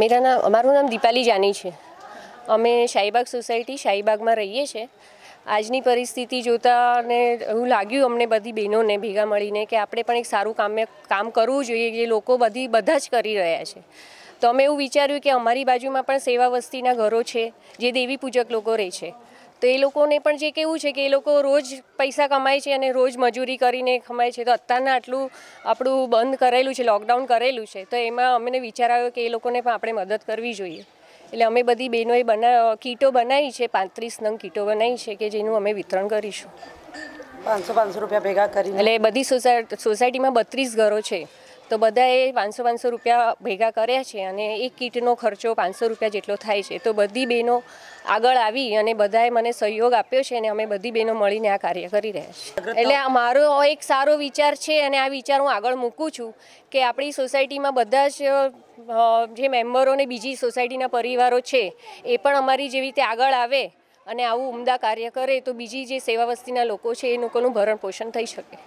મેરા નામ અમારું નામ દીપાલી જાની છે અમે શાહીબાગ સોસાયટી શાહીબાગમાં રહીએ છીએ આજની પરિસ્થિતિ જોતાં અને એવું લાગ્યું અમને બધી બહેનોને ભેગા મળીને કે આપણે પણ એક સારું કામ કામ કરવું જોઈએ જે લોકો બધી બધા જ કરી રહ્યા છે તો અમે એવું વિચાર્યું કે અમારી બાજુમાં પણ સેવા વસ્તીના ઘરો છે જે દેવી પૂજક લોકો રહે છે તો એ લોકોને પણ જે કેવું છે કે એ લોકો રોજ પૈસા કમાય છે અને રોજ મજૂરી કરીને કમાય છે તો અત્યારના આટલું આપણું બંધ કરેલું છે લોકડાઉન કરેલું છે તો એમાં અમને વિચાર આવ્યો કે એ લોકોને પણ આપણે મદદ કરવી જોઈએ એટલે અમે બધી બહેનોએ બના કીટો બનાવી છે પાંત્રીસ નંગ કીટો બનાવી છે કે જેનું અમે વિતરણ કરીશું પાંચસો પાંચસો રૂપિયા ભેગા કરી એટલે બધી સોસાયટીમાં બત્રીસ ઘરો છે તો બધાએ પાંચસો પાંચસો રૂપિયા ભેગા કર્યા છે અને એક કીટનો ખર્ચો પાંચસો રૂપિયા જેટલો થાય છે તો બધી બહેનો આગળ આવી અને બધાએ મને સહયોગ આપ્યો છે અને અમે બધી બહેનો મળીને આ કાર્ય કરી રહ્યા છીએ એટલે મારો એક સારો વિચાર છે અને આ વિચાર હું આગળ મૂકું છું કે આપણી સોસાયટીમાં બધા જ જે મેમ્બરોને બીજી સોસાયટીના પરિવારો છે એ પણ અમારી જેવી રીતે આગળ આવે અને આવું ઉમદા કાર્ય કરે તો બીજી જે સેવા વસ્તીના લોકો છે એ લોકોનું ભરણ પોષણ થઈ શકે